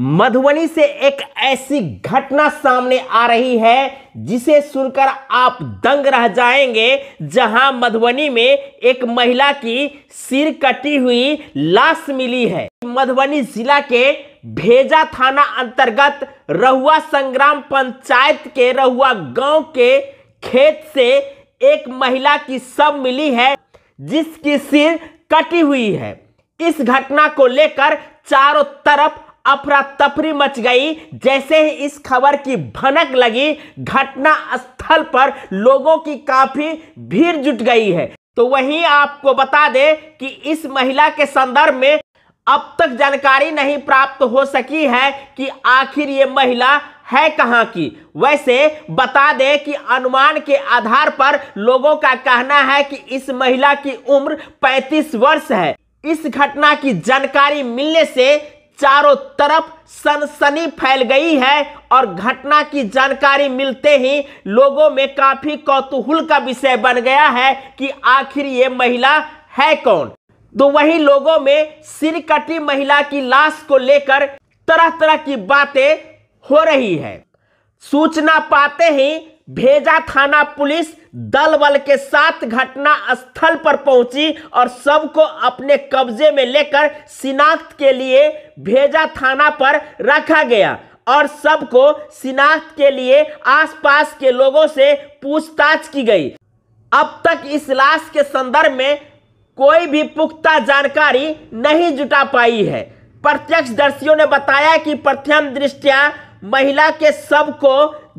मधुबनी से एक ऐसी घटना सामने आ रही है जिसे सुनकर आप दंग रह जाएंगे जहां मधुबनी में एक महिला की सिर कटी हुई लाश मिली है मधुबनी जिला के भेजा थाना अंतर्गत रहुआ संग्राम पंचायत के रहुआ गांव के खेत से एक महिला की शव मिली है जिसकी सिर कटी हुई है इस घटना को लेकर चारों तरफ अफरा तफरी मच गई जैसे ही इस खबर की भनक लगी घटना स्थल पर लोगों की काफी भीड़ जुट गई है तो वहीं आपको बता दें कि इस महिला के संदर्भ में अब तक जानकारी नहीं प्राप्त हो सकी है कि आखिर ये महिला है कहाँ की वैसे बता दें कि अनुमान के आधार पर लोगों का कहना है कि इस महिला की उम्र 35 वर्ष है इस घटना की जानकारी मिलने से चारों तरफ सनसनी फैल गई है और घटना की जानकारी मिलते ही लोगों में काफी कौतूहल का विषय बन गया है कि आखिर ये महिला है कौन तो वही लोगों में सिरकटी महिला की लाश को लेकर तरह तरह की बातें हो रही है सूचना पाते ही भेजा थाना पुलिस दल बल के साथ घटना स्थल पर पहुंची और सब को अपने कब्जे में लेकर शिनाख्त के लिए भेजा थाना पर रखा गया और सबको शिनाख्त के लिए आसपास के लोगों से पूछताछ की गई अब तक इस लाश के संदर्भ में कोई भी पुख्ता जानकारी नहीं जुटा पाई है प्रत्यक्षदर्शियों ने बताया कि प्रथम दृष्टया महिला के सब को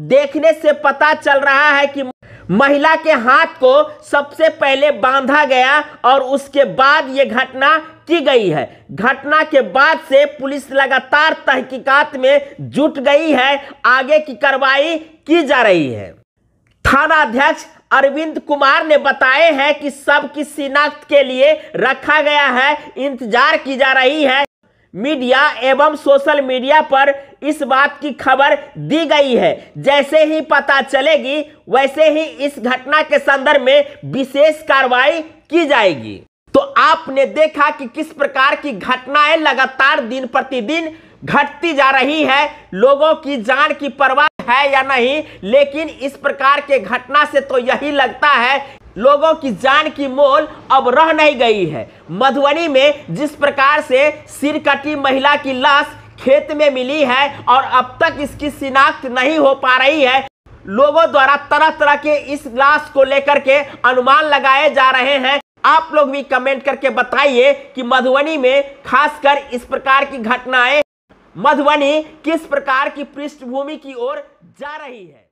देखने से पता चल रहा है कि महिला के हाथ को सबसे पहले बांधा गया और उसके बाद ये घटना की गई है घटना के बाद से पुलिस लगातार तहकीकात में जुट गई है आगे की कार्रवाई की जा रही है थाना अध्यक्ष अरविंद कुमार ने बताए हैं कि सब की शिनाख्त के लिए रखा गया है इंतजार की जा रही है मीडिया एवं सोशल मीडिया पर इस बात की खबर दी गई है जैसे ही पता चलेगी वैसे ही इस घटना के संदर्भ में विशेष कार्रवाई की जाएगी तो आपने देखा कि किस प्रकार की घटनाएं लगातार दिन प्रतिदिन घटती जा रही है लोगों की जान की परवाह है या नहीं लेकिन इस प्रकार के घटना से तो यही लगता है लोगों की जान की मोल अब रह नहीं गई है मधुबनी में जिस प्रकार से सिरकटी महिला की लाश खेत में मिली है और अब तक इसकी शिनाख्त नहीं हो पा रही है लोगों द्वारा तरह तरह के इस लाश को लेकर के अनुमान लगाए जा रहे हैं आप लोग भी कमेंट करके बताइए कि मधुबनी में खासकर इस प्रकार की घटनाएं मधुबनी किस प्रकार की पृष्ठभूमि की ओर जा रही है